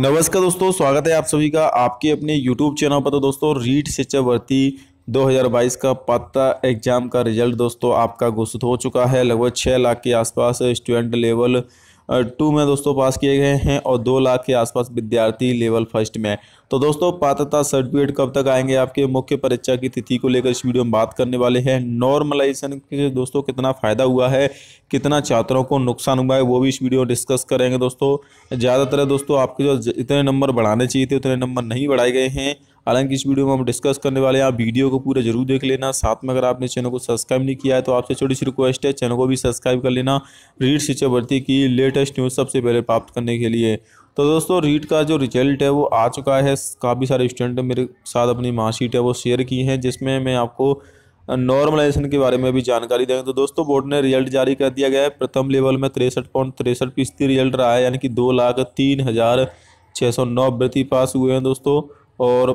नमस्कार दोस्तों स्वागत है आप सभी का आपके अपने YouTube चैनल पर तो दोस्तों रीट शिक्षा भर्ती 2022 का पत्ता एग्जाम का रिजल्ट दोस्तों आपका घोषित हो चुका है लगभग छः लाख के आसपास स्टूडेंट लेवल टू में दोस्तों पास किए गए हैं और दो लाख के आसपास विद्यार्थी लेवल फर्स्ट में तो दोस्तों पात्रता सर्टिफिकेट कब तक आएंगे आपके मुख्य परीक्षा की तिथि को लेकर इस वीडियो में बात करने वाले हैं नॉर्मलाइजेशन के दोस्तों कितना फ़ायदा हुआ है कितना छात्रों को नुकसान हुआ है वो भी इस वीडियो में डिस्कस करेंगे दोस्तों ज़्यादातर दोस्तों आपके जो इतने नंबर बढ़ाने चाहिए थे उतने नंबर नहीं बढ़ाए गए हैं हालांकि इस वीडियो में हम डिस्कस करने वाले हैं आप वीडियो को पूरा जरूर देख लेना साथ में अगर आपने चैनल को सब्सक्राइब नहीं किया है तो आपसे छोटी सी रिक्वेस्ट है चैनल को भी सब्सक्राइब कर लेना रीड शिक्षा भर्ती की लेटेस्ट न्यूज़ सबसे पहले प्राप्त करने के लिए तो दोस्तों रीट का जो रिजल्ट है वो आ चुका है काफ़ी सारे स्टूडेंट मेरे साथ अपनी मार्कशीट है वो शेयर की हैं जिसमें मैं आपको नॉर्मलाइजेशन के बारे में भी जानकारी देंगे तो दोस्तों बोर्ड ने रिजल्ट जारी कर दिया गया है प्रथम लेवल में तिरसठ पॉइंट तिरसठ फीसदी रिजल्ट रहा है यानी कि दो लाख तीन हज़ार छः सौ नौ अभ्यर्थी पास हुए हैं दोस्तों और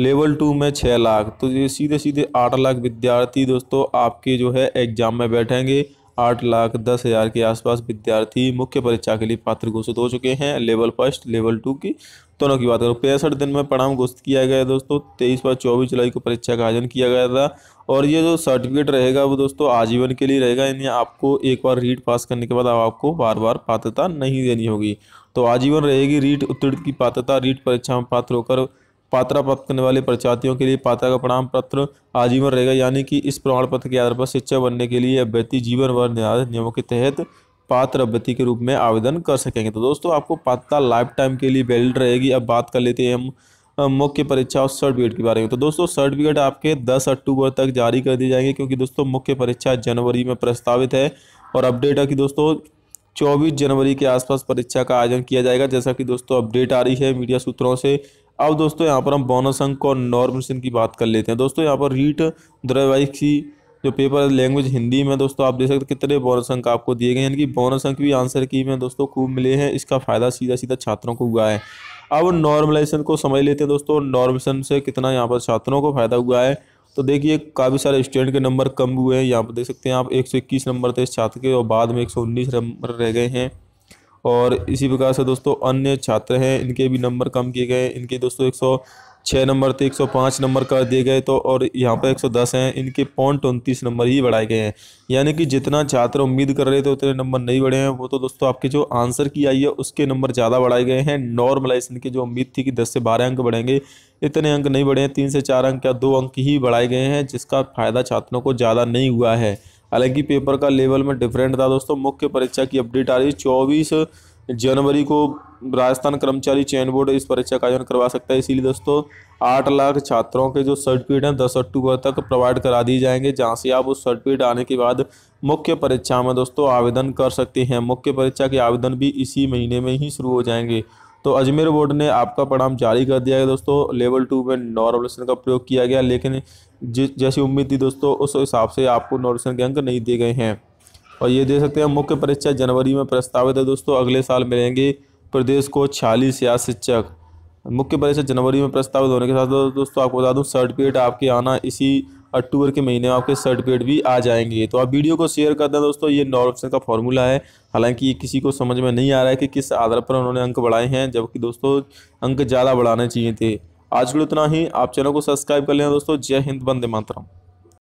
लेवल टू में छः लाख तो ये सीधे सीधे आठ लाख विद्यार्थी दोस्तों आपके जो है एग्ज़ाम में बैठेंगे आठ लाख दस हज़ार के आसपास विद्यार्थी मुख्य परीक्षा के लिए पात्र घोषित हो चुके हैं लेवल फर्स्ट लेवल टू की दोनों तो की बात करो पैंसठ दिन में परिणाम घोषित किया गया दोस्तों तेईस बार चौबीस जुलाई को परीक्षा का आयोजन किया गया था और ये जो सर्टिफिकेट रहेगा वो दोस्तों आजीवन के लिए रहेगा यानी आपको एक बार रीट पास करने के बाद अब आपको बार बार पात्रता नहीं देनी होगी तो आजीवन रहेगी रीट उत्तीर्ण की पात्रता रीट परीक्षा में पात्र होकर पात्रा प्राप्त करने वाले प्रजातियों के लिए पात्रा का प्रणाम पत्र आजीवन रहेगा यानी कि इस प्रमाण पत्र के आधार पर शिक्षा बनने के लिए अभ्यर्थी जीवन भर निर्धारित नियमों के तहत पात्र अभ्यर्थी के रूप में आवेदन कर सकेंगे तो दोस्तों आपको पात्रता लाइफ टाइम के लिए वैलिड रहेगी अब बात कर लेते हैं हम मुख्य परीक्षा और सर्टिफिकेट के बारे में तो दोस्तों सर्टिफिकेट आपके 10 अक्टूबर तक जारी कर दिए जाएंगे क्योंकि दोस्तों मुख्य परीक्षा जनवरी में प्रस्तावित है और अपडेट है कि दोस्तों 24 जनवरी के आसपास परीक्षा का आयोजन किया जाएगा जैसा कि दोस्तों अपडेट आ रही है मीडिया सूत्रों से अब दोस्तों यहाँ पर हम बोनस अंक और नॉर्मेशन की बात कर लेते हैं दोस्तों यहाँ पर रीट द्रवाइज की जो पेपर लैंग्वेज हिंदी में दोस्तों आप देख सकते कितने बोनस अंक आपको दिए गए हैं कि बोनस अंक भी आंसर की में दोस्तों खूब मिले हैं इसका फ़ायदा सीधा सीधा छात्रों को हुआ है अब नॉर्मलाइजेशन को समझ लेते हैं दोस्तों नॉर्मेशन से कितना यहाँ पर छात्रों को फ़ायदा हुआ है तो देखिए काफ़ी सारे स्टूडेंट के नंबर कम हुए हैं यहाँ पर देख सकते हैं आप एक नंबर थे इस छात्र के और बाद में एक नंबर रह गए हैं और इसी प्रकार से दोस्तों अन्य छात्र हैं इनके भी नंबर कम किए गए इनके दोस्तों एक सौ छः नंबर थे एक सौ पाँच नंबर का दिए गए तो और यहाँ पर एक सौ दस हैं इनके पॉइंट उनतीस नंबर ही बढ़ाए गए हैं यानी कि जितना छात्र उम्मीद कर रहे थे उतने नंबर नहीं बढ़े हैं वो तो दोस्तों आपके जो आंसर की आई है उसके नंबर ज़्यादा बढ़ाए गए हैं नॉर्मलाइज इनकी जो उम्मीद थी कि दस से बारह अंक बढ़ेंगे इतने अंक नहीं बढ़े हैं तीन से चार अंक या दो अंक ही बढ़ाए गए हैं जिसका फ़ायदा छात्रों को ज़्यादा नहीं हुआ है हालांकि पेपर का लेवल में डिफरेंट था दोस्तों मुख्य परीक्षा की अपडेट आ रही है चौबीस जनवरी को राजस्थान कर्मचारी चयन बोर्ड इस परीक्षा का आयोजन करवा सकता है इसीलिए दोस्तों आठ लाख छात्रों के जो सर्टिफिकेट हैं दस अक्टूबर तक प्रोवाइड करा दिए जाएंगे जहाँ से आप उस सर्टिफिकेट आने के बाद मुख्य परीक्षा में दोस्तों आवेदन कर सकते हैं मुख्य परीक्षा के आवेदन भी इसी महीने में ही शुरू हो जाएंगे तो अजमेर बोर्ड ने आपका परिणाम जारी कर दिया है दोस्तों लेवल टू में नॉर्मलेशन का प्रयोग किया गया लेकिन जैसी उम्मीद थी दोस्तों उस हिसाब से आपको नॉर्मलेशन के अंक नहीं दिए गए हैं और ये देख सकते हैं मुख्य परीक्षा जनवरी में प्रस्तावित है दोस्तों अगले साल मिलेंगे प्रदेश को छियालीस या शिक्षक मुख्य परीक्षा जनवरी में प्रस्तावित होने के साथ दोस्तों आपको बता दूँ सर्टिफिकेट आपके आना इसी अक्टूबर के महीने में आपके सर्टिफिकेट भी आ जाएंगे तो आप वीडियो को शेयर कर दें दोस्तों ये नौ ऑप्शन का फॉर्मूला है हालांकि ये किसी को समझ में नहीं आ रहा है कि किस आधार पर उन्होंने अंक बढ़ाए हैं जबकि दोस्तों अंक ज़्यादा बढ़ाने चाहिए थे आज के लिए उतना ही आप चैनल को सब्सक्राइब कर लेना दोस्तों जय हिंद बंदे मातरम